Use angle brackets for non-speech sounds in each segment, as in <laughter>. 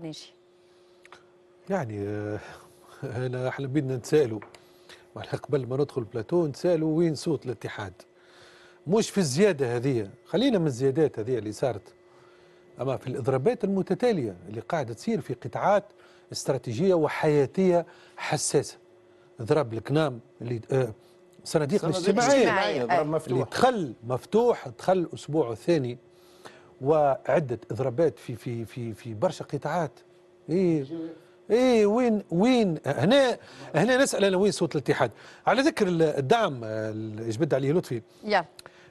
ماشي يعني آه، انا احنا بدنا نسالوا قبل ما ندخل البلاتو نسالوا وين صوت الاتحاد مش في الزياده هذه خلينا من الزيادات هذه اللي صارت اما في الاضرابات المتتاليه اللي قاعده تصير في قطاعات استراتيجيه وحياتيه حساسه اضراب الكنام اللي آه صناديق الاجتماعيه اللي دخل مفتوح دخل الاسبوع الثاني وعده اضرابات في في في في برشا قطاعات ايه ايه وين وين هنا هنا نسال انا وين صوت الاتحاد على ذكر الدعم اللي جبد عليه لطفي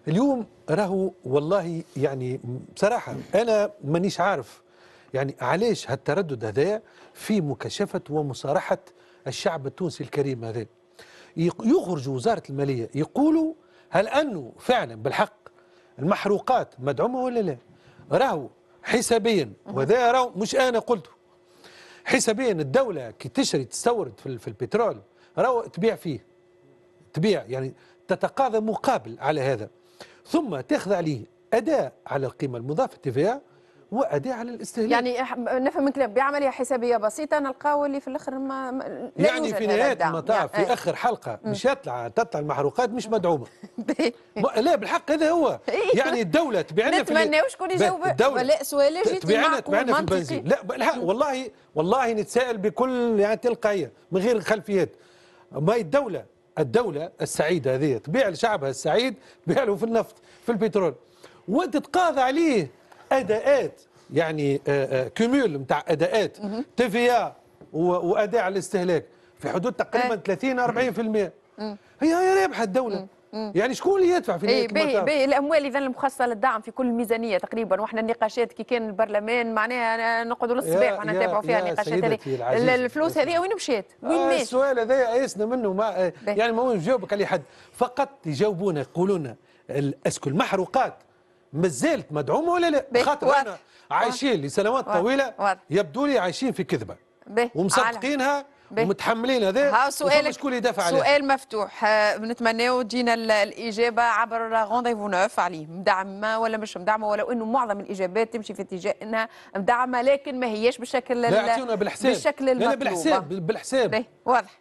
اليوم راهو والله يعني بصراحه انا مانيش عارف يعني علاش هالتردد هذا في مكاشفه ومصارحه الشعب التونسي الكريم هذا يخرج وزاره الماليه يقولوا هل انه فعلا بالحق المحروقات مدعومه ولا لا؟ راهو حسابيا وهذا راهو مش انا قلته حسابيا الدوله كي تشري تستورد في البترول راهو تبيع فيه تبيع يعني تتقاضى مقابل على هذا ثم تاخذ عليه اداء على القيمه المضافه تي واداء على الاستهلاك يعني نفهم من كلام بعمليه حسابيه بسيطه نلقاو اللي في الاخر ما لا يعني في نهايه المطاف يعني في إيه. اخر حلقه مش يطلع تطلع المحروقات مش مدعومه <laughs> لا بالحق هذا هو <laughs> إيه. يعني الدوله تبيعنا في نتمناو شكون يجاوب لا سؤال جيت تبيعنا تبيعنا في البنزين لا بالحق والله والله نتساءل بكل يعني تلقائيه من غير خلفيات ما الدوله الدوله السعيده هذه تبيع لشعبها السعيد تبيع له في النفط في البترول وانت تقاضى عليه اداءات يعني كومول آه، آه، نتاع اداءات تيفيا واداء على الاستهلاك في حدود تقريبا 30 إيه. 40% هي هي رابحه الدوله يعني شكون اللي يدفع في إيه، نهايه باهي باهي الاموال اذا المخصصه للدعم في كل الميزانيه تقريبا واحنا النقاشات كي كان البرلمان معناها نقعدوا للصباح وانا نتابعوا فيها النقاشات هذه الفلوس هذه وين مشات؟ وين آه السؤال هذا يأسنا منه ما يعني ما نجاوبك عليه حد فقط يجاوبونا يقولوا لنا اسكو المحروقات مازالت مدعومه ولا لا؟ خاطر احنا عايشين لسنوات طويله يبدو لي عايشين في كذبه ومصدقينها ومتحملين هذا سؤال شكون يدافع عليه سؤال مفتوح آه، نتمناو تجينا الاجابه عبر رونديفو نوف عليه مدعمه ولا مش مدعمه ولو انه معظم الاجابات تمشي في اتجاه انها مدعمه لكن ما هياش بالشكل لا بالحساب بالشكل المطلوب بالحساب بالحساب واضح